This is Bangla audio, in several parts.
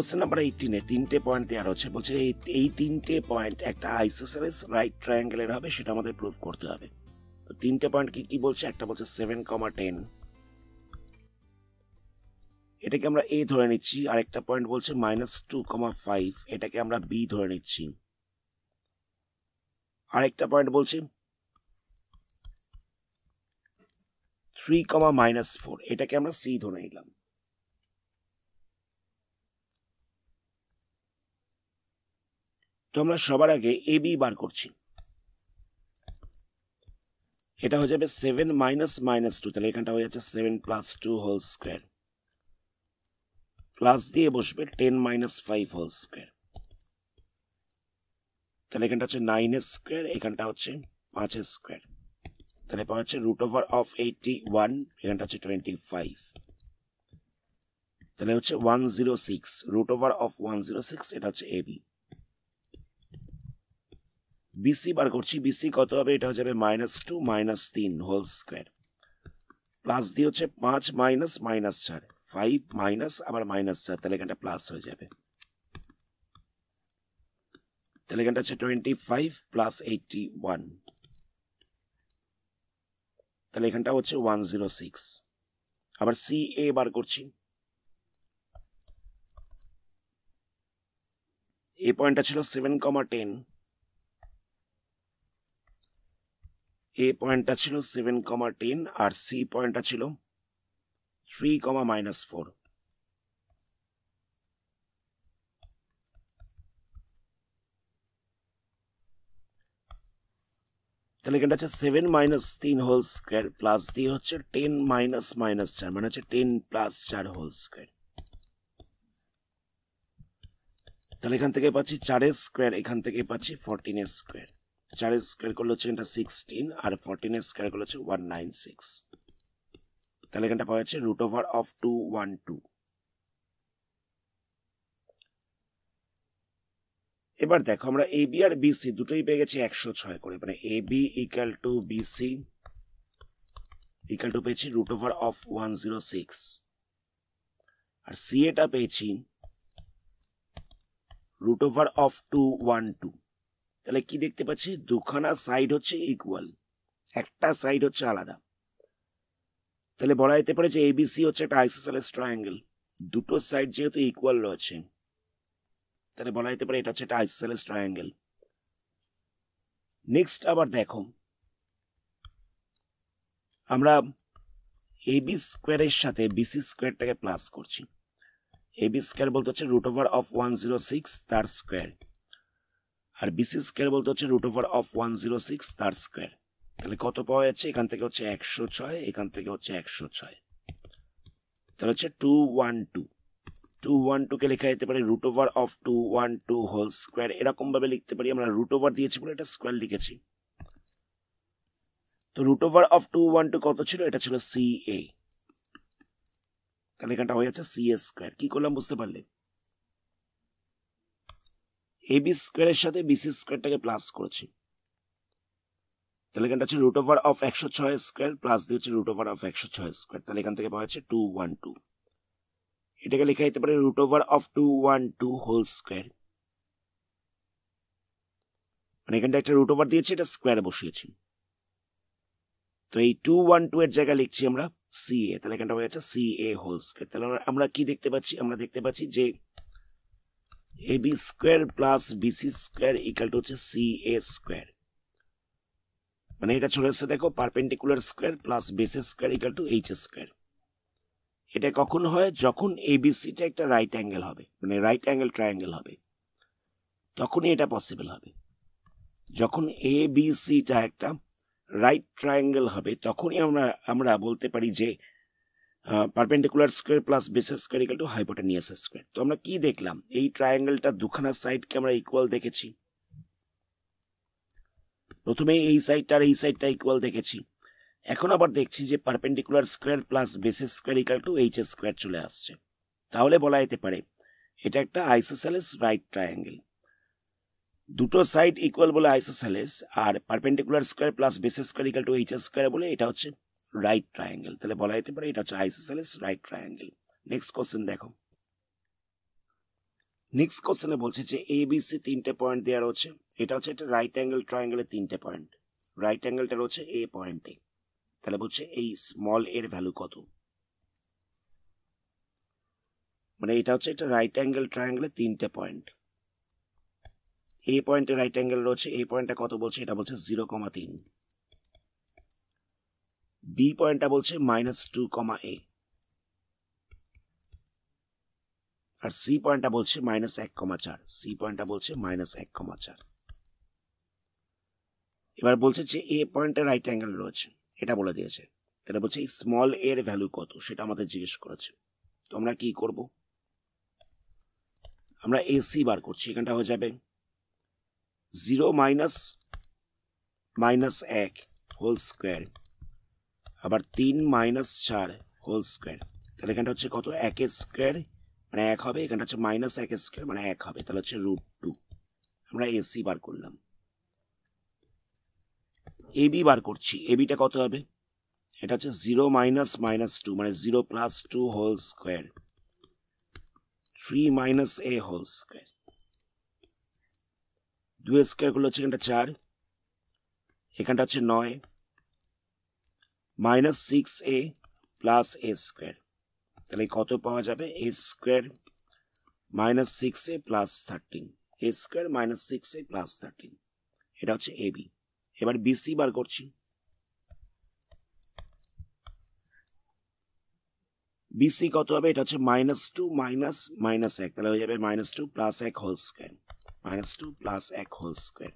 কোশ্চেন নাম্বার এইটিনে তিনটে পয়েন্ট দেওয়া রয়েছে বলছে এই তিনটে পয়েন্ট একটা আইসোসাইজ রাইট ট্রায়াঙ্গেলের হবে সেটা আমাদের প্রুভ করতে হবে তো তিনটে পয়েন্ট কি কি বলছে একটা বলছে সেভেন কমা টেন এটাকে আমরা এ ধরে নিচ্ছি আরেকটা পয়েন্ট বলছে মাইনাস টু কমা ফাইভ এটাকে আমরা বি ধরে নিচ্ছি আরেকটা পয়েন্ট বলছে থ্রি কমা মাইনাস ফোর এটাকে আমরা সি ধরে নিলাম তো আমরা সবার আগে এ বি বার করছি এটা হয়ে যাবে সেভেন মাইনাস মাইনাস টু তাহলে এখানটা হয়ে যাচ্ছে seven plus two whole square plus দিয়ে বসবে ten minus five whole square তাহলে এখানটা হচ্ছে নাইন এর স্কোয়ার এখানটা হচ্ছে পাঁচ এর স্কোয়ার তাহলে পাওয়া যাচ্ছে root over of eighty one এখানটা হচ্ছে টোয়েন্টি ফাইভ তাহলে হচ্ছে one zero six root over of one zero six এটা হচ্ছে এবি বিসি বার করছি বিসি কত হবে এটা হয়ে যাবে মাইনাস টু মাইনাস তিন হোল স্কোয়ার প্লাস দিয়ে হচ্ছে পাঁচ মাইনাস মাইনাস চার ফাইভ মাইনাস আবার মাইনাস চার তাহলে এখানটা প্লাস হয়ে যাবে তাহলে এখানটা হচ্ছে twenty five plus eighty one তাহলে এখানটা হচ্ছে ওয়ান জিরো সিক্স আবার সি এ বার করছি এ পয়েন্টটা ছিল সেভেন কমা টেন এ পয়েন্টটা ছিল সেভেন কমা টেন আর সি পয়েন্টটা ছিল থ্রি কমা মাইনাস ফোর তাহলে এখানটা হচ্ছে সেভেন মাইনাস তিন হোল স্কোয়ার প্লাস দিয়ে হচ্ছে টেন মাইনাস মাইনাস চার মানে হচ্ছে টেন প্লাস চার হোল স্কোয়ার তাহলে এখান থেকে পাচ্ছি চারের স্কোয়ার এখান থেকে পাচ্ছি ফোরটিনের স্কোয়ার চার স্কোয়ার করলে হচ্ছে এখানটা সিক্সটিন আর ফোরটিন স্কোয়ার করলে হচ্ছে ওয়ান তাহলে এখানটা পাওয়া যাচ্ছে root over of two one two এবার দেখো আমরা এ বি আর বিসি দুটোই পেয়ে গেছি একশো ছয় করে মানে A B equal to BC equal to পেয়েছি root over of one zero six আর সি এটা পেয়েছি root over of two one two তাহলে কি দেখতে পাচ্ছি দুখানা সাইড হচ্ছে ইকুয়াল একটা সাইড হচ্ছে আলাদা তাহলে বলা যেতে পারে যে এবিসি হচ্ছে একটা আইসোসেলেস ট্রায়াঙ্গেল দুটো সাইড যেহেতু ইকুয়াল রয়েছে তাহলে বলা যেতে পারে এটা হচ্ছে একটা আইসোসেলেস ট্রায়াঙ্গেল নেক্সট আবার দেখো আমরা এবি স্কোয়ারের সাথে বিসি স্কোয়ারটাকে প্লাস করছি এবি স্কোয়ার বলতে হচ্ছে root over of one zero six তার স্কোয়ার আর বিসি স্কোয়ার বলতে হচ্ছে root over of one zero six তার স্কোয়ার তাহলে কত পাওয়া যাচ্ছে এখান থেকে হচ্ছে একশো ছয় এখান থেকে হচ্ছে একশো ছয় তাহলে হচ্ছে two one two two one টুকে লেখা যেতে পারে root over of two one two whole square এরকমভাবে লিখতে পারি আমরা রুট ওভার দিয়েছি বলে এটা স্কোয়ার লিখেছি তো root over of two one two কত ছিল এটা ছিল সি এ তাহলে এখানটা হয়ে যাচ্ছে সি এ স্কোয়ার কি করলাম বুঝতে পারলে এবি স্কোয়ারের সাথে বিসি স্কোয়ারটাকে প্লাস করেছি তাহলে এখানটা হচ্ছে রুট ওভার অফ একশো ছয় স্কোয়ার প্লাস দিয়ে হচ্ছে রুট ওভার অফ একশো ছয় স্কোয়ার তাহলে এখান থেকে পাওয়া যাচ্ছে টু ওয়ান টু এটাকে লেখা যেতে পারে root over of two one two whole square মানে এখানটা একটা রুট ওভার দিয়েছি এটা স্কোয়ারে বসিয়েছি তো এই টু ওয়ান টু এর জায়গায় লিখছি আমরা সি এ তাহলে এখানটা হয়ে যাচ্ছে সি এ হোল স্কোয়ার তাহলে আমরা কি দেখতে পাচ্ছি আমরা দেখতে পাচ্ছি যে ab B plus BC square equal to হচ্ছে সি এ মানে এটা চলে এসছে দেখো perpendicular square plus base square equal to H square এটা কখন হয় যখন এবিসিটা একটা রাইট অ্যাঙ্গেল হবে মানে রাইট অ্যাঙ্গেল ট্রায়াঙ্গেল হবে তখনই এটা পসিবল হবে যখন abc টা একটা রাইট ট্রায়াঙ্গেল হবে তখনই আমরা আমরা বলতে পারি যে perpendicular square plus base square equal to hypotenuse square তো আমরা কি দেখলাম এই ট্রায়াঙ্গেলটা দুখানা সাইডকে আমরা ইকুয়াল দেখেছি প্রথমে এই সাইডটা আর এই সাইডটা ইকুয়াল দেখেছি এখন আবার দেখছি যে perpendicular square plus bases square equal to H square চলে আসছে তাহলে বলা যেতে পারে এটা একটা আইসোস্যালেস রাইট ট্রায়াঙ্গেল দুটো সাইড ইকুয়াল বলে আইসোস্যালেস আর perpendicular square plus bases square equal to H square বলে এটা হচ্ছে রাইট ট্রায়াঙ্গেল তাহলে বলা যেতে পারে এটা হচ্ছে isosceles right triangle next question দেখো নেক্সট কোশ্চেনে বলছে যে এ তিনটে পয়েন্ট দেওয়া রয়েছে এটা হচ্ছে একটা রাইট অ্যাঙ্গেল ট্রায়াঙ্গেলের তিনটে পয়েন্ট রাইট অ্যাঙ্গেলটা রয়েছে এ পয়েন্টে তাহলে বলছে এই স্মল এর ভ্যালু কত মানে এটা হচ্ছে একটা রাইট অ্যাঙ্গেল ট্রায়াঙ্গেলের তিনটে পয়েন্ট এ পয়েন্টে রাইট অ্যাঙ্গেল রয়েছে এ পয়েন্টটা কত বলছে এটা বলছে জিরো কমা তিন বি পয়েন্টটা বলছে মাইনাস টু কমা এ আর সি পয়েন্টটা বলছে মাইনাস এক কমা চার সি পয়েন্টটা বলছে মাইনাস এক কমা চার এবার বলছে যে এ পয়েন্টটা রাইট অ্যাঙ্গেল রয়েছে এটা বলে দিয়েছে তাহলে বলছে এই স্মল এর ভ্যালু কত সেটা আমাদের জিজ্ঞেস করেছে তো আমরা কি করব আমরা এসি বার করছি এখানটা হয়ে যাবে জিরো মাইনাস মাইনাস এক হোল স্কোয়ার আবার তিন মাইনাস চার হোল স্কোয়ার তাহলে এখানটা হচ্ছে কত এক স্কোয়ার মানে এক হবে এখানটা হচ্ছে মাইনাস এক স্কোয়ার মানে এক হবে তাহলে হচ্ছে রুট টু আমরা এসি বার করলাম এবি বার করছি এবিটা কত হবে এটা হচ্ছে জিরো মাইনাস মাইনাস টু মানে zero plus two whole square three minus A whole square দুই স্কোয়ারগুলো হচ্ছে এখানটা চার এখানটা হচ্ছে নয় minus six A plus A square তাহলে কত পাওয়া যাবে A square minus six A plus thirteen A square minus six A plus thirteen এটা হচ্ছে এ বি এবার বিসি বার করছি বিসি কত হবে এটা হচ্ছে মাইনাস টু মাইনাস মাইনাস এক তাহলে হয়ে যাবে মাইনাস টু প্লাস এক whole square minus two plus এক হোল স্কোয়ার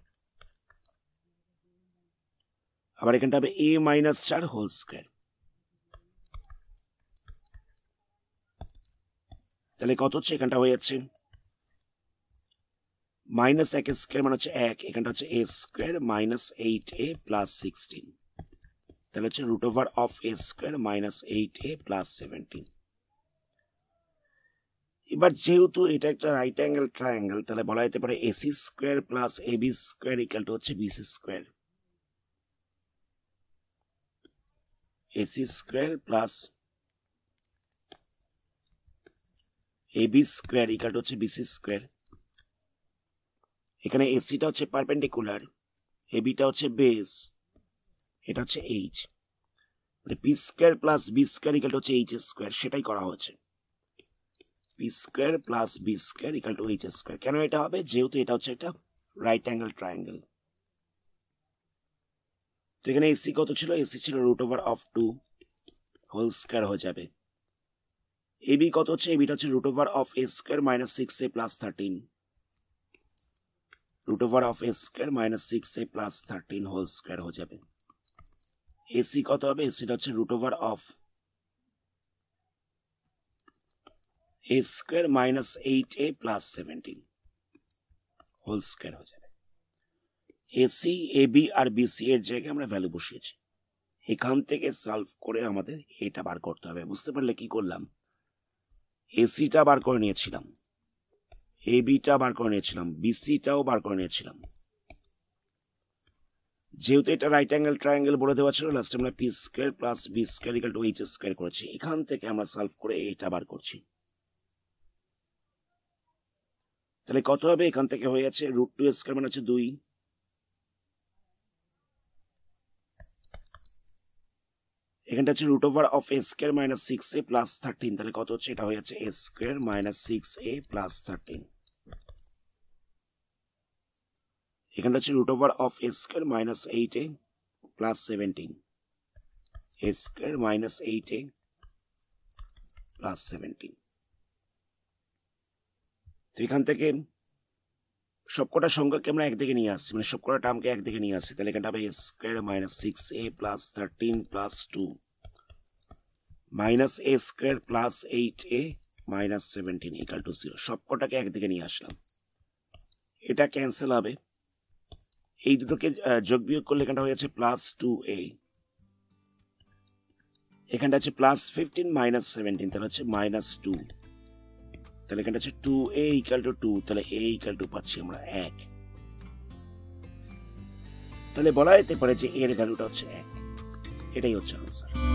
আবার এখানটা হবে এ মাইনাস চার হোল স্কোয়ার তাহলে কত হচ্ছে এখানটা হয়ে যাচ্ছে মাইনাস এক স্কোয়ার মানে হচ্ছে এক এখানটা হচ্ছে A square minus eight A plus sixteen তাহলে হচ্ছে root over of A square minus eight A plus seventeen এবার যেহেতু এটা একটা রাইট অ্যাঙ্গেল ট্রায়াঙ্গেল তাহলে বলা যেতে পারে AC square plus AB square equal to হচ্ছে BC square AC square plus AB square ইকালটা হচ্ছে বিসি স্কোয়ার এখানে এসিটা হচ্ছে পারপেন্ডিকুলার এবিটা হচ্ছে বেস এটা হচ্ছে এইচ মানে P square plus B square equal হচ্ছে এইচ স্কোয়ার সেটাই করা হয়েছে P square plus B square equal to H square কেন এটা হবে যেহেতু এটা হচ্ছে একটা রাইট অ্যাঙ্গেল ট্রায়াঙ্গেল তো এখানে এসি কত ছিল এসি ছিল root over of two whole square হয়ে যাবে এবি কত হচ্ছে এবিটা হচ্ছে root over of A square minus six A plus thirteen root over of A square minus six A plus thirteen whole square হয়ে যাবে এসি কত হবে এসিটা হচ্ছে root over of A square minus eight A plus seventeen whole square হয়ে যাবে এসি এবি আর বিসি এর জায়গায় আমরা ভ্যালু বসিয়েছি এখান থেকে সলভ করে আমাদের এটা বার করতে হবে বুঝতে পারলে কি করলাম এসিটা বার করে নিয়েছিলাম এবিটা বার করে নিয়েছিলাম বিসিটাও বার করে নিয়েছিলাম যেহেতু এটা রাইট অ্যাঙ্গেল ট্রাইঙ্গেল বলে দেওয়া ছিল লাস্টে আমরা P square plus B square equal to H square করেছি এখান থেকে আমরা সলভ করে এটা বার করছি তাহলে কত হবে এখান থেকে হয়ে আছে রুট টু স্কোয়ার মানে হচ্ছে দুই এখানটা হচ্ছে root over of S square minus six A plus thirteen তাহলে কত হচ্ছে এটা হয়ে যাচ্ছে A square minus six A plus thirteen এখানটা হচ্ছে root over of S square minus eight A plus seventeen S square minus eight A plus seventeen তো এখান থেকে সবকটা সংখ্যাকে আমরা একদিকে নিয়ে আসছি মানে সবকটা টার্মকে একদিকে নিয়ে আসছি তাহলে এখানটা হবে square minus six A plus thirteen plus two minus A square plus eight A minus seventeen equal to zero সবকটাকে একদিকে নিয়ে আসলাম এটা ক্যান্সেল হবে এই দুটোকে যোগ বিয়োগ করলে এখানটা হয়ে যাচ্ছে প্লাস টু এ এখানটা আছে প্লাস ফিফটিন মাইনাস সেভেন্টিন তাহলে হচ্ছে মাইনাস টু তাহলে এখানে হচ্ছে two A equal to two তাহলে এ ইকাল টু পাচ্ছি আমরা এক তাহলে বলা যেতে পারে যে এর ভ্যালুটা হচ্ছে এক এটাই হচ্ছে আনসার